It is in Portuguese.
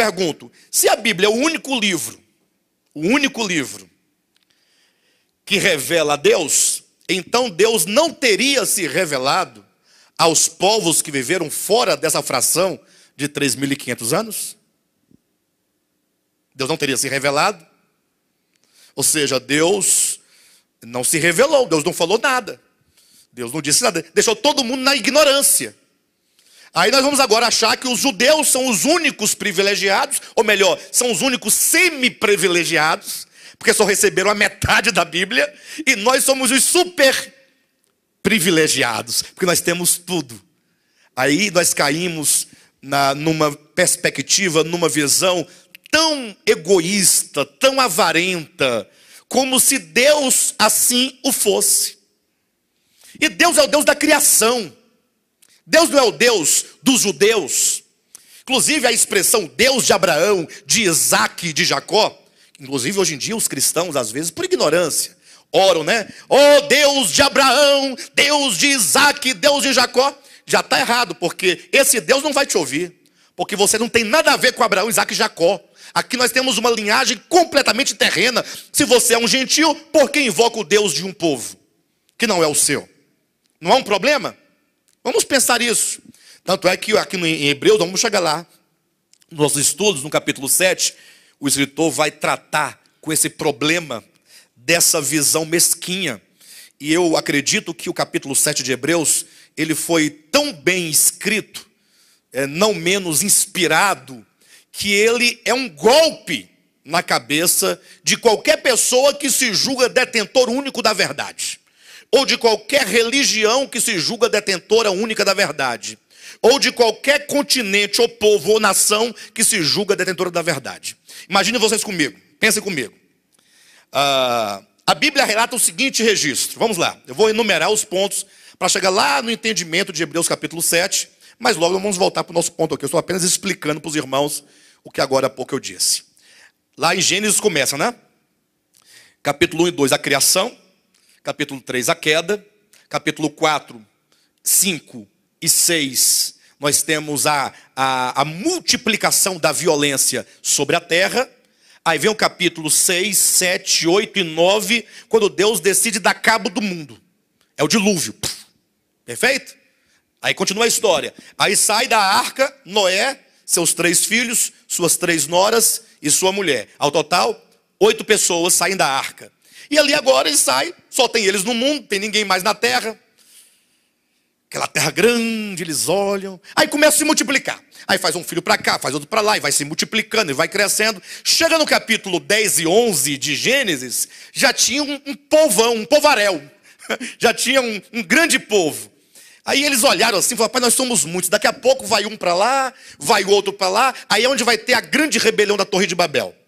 pergunto: se a Bíblia é o único livro, o único livro que revela a Deus, então Deus não teria se revelado aos povos que viveram fora dessa fração de 3.500 anos? Deus não teria se revelado? Ou seja, Deus não se revelou, Deus não falou nada, Deus não disse nada, deixou todo mundo na ignorância. Aí nós vamos agora achar que os judeus são os únicos privilegiados, ou melhor, são os únicos semi-privilegiados, porque só receberam a metade da Bíblia, e nós somos os super privilegiados, porque nós temos tudo. Aí nós caímos na, numa perspectiva, numa visão tão egoísta, tão avarenta, como se Deus assim o fosse. E Deus é o Deus da criação. Deus não é o Deus dos judeus. Inclusive a expressão Deus de Abraão, de Isaac, de Jacó, inclusive hoje em dia os cristãos, às vezes, por ignorância, oram, né? Oh Deus de Abraão, Deus de Isaac, Deus de Jacó. Já está errado, porque esse Deus não vai te ouvir. Porque você não tem nada a ver com Abraão, Isaac e Jacó. Aqui nós temos uma linhagem completamente terrena. Se você é um gentil, por que invoca o Deus de um povo? Que não é o seu. Não há um problema? Vamos pensar isso. Tanto é que aqui em Hebreus, vamos chegar lá, nos nossos estudos, no capítulo 7, o escritor vai tratar com esse problema dessa visão mesquinha. E eu acredito que o capítulo 7 de Hebreus, ele foi tão bem escrito, é, não menos inspirado, que ele é um golpe na cabeça de qualquer pessoa que se julga detentor único da verdade ou de qualquer religião que se julga detentora única da verdade, ou de qualquer continente ou povo ou nação que se julga detentora da verdade. Imagine vocês comigo, pensem comigo. Ah, a Bíblia relata o seguinte registro, vamos lá, eu vou enumerar os pontos para chegar lá no entendimento de Hebreus capítulo 7, mas logo vamos voltar para o nosso ponto aqui, eu estou apenas explicando para os irmãos o que agora há pouco eu disse. Lá em Gênesis começa, né? Capítulo 1 e 2, a criação, capítulo 3, a queda, capítulo 4, 5 e 6, nós temos a, a, a multiplicação da violência sobre a terra. Aí vem o capítulo 6, 7, 8 e 9, quando Deus decide dar cabo do mundo. É o dilúvio. Perfeito? Aí continua a história. Aí sai da arca Noé, seus três filhos, suas três noras e sua mulher. Ao total, oito pessoas saem da arca. E ali agora ele sai, só tem eles no mundo, tem ninguém mais na terra. Aquela terra grande, eles olham. Aí começa a se multiplicar. Aí faz um filho para cá, faz outro para lá, e vai se multiplicando, e vai crescendo. Chega no capítulo 10 e 11 de Gênesis, já tinha um, um povão, um povaréu. Já tinha um, um grande povo. Aí eles olharam assim, falaram, pai, nós somos muitos. Daqui a pouco vai um para lá, vai outro para lá. Aí é onde vai ter a grande rebelião da Torre de Babel.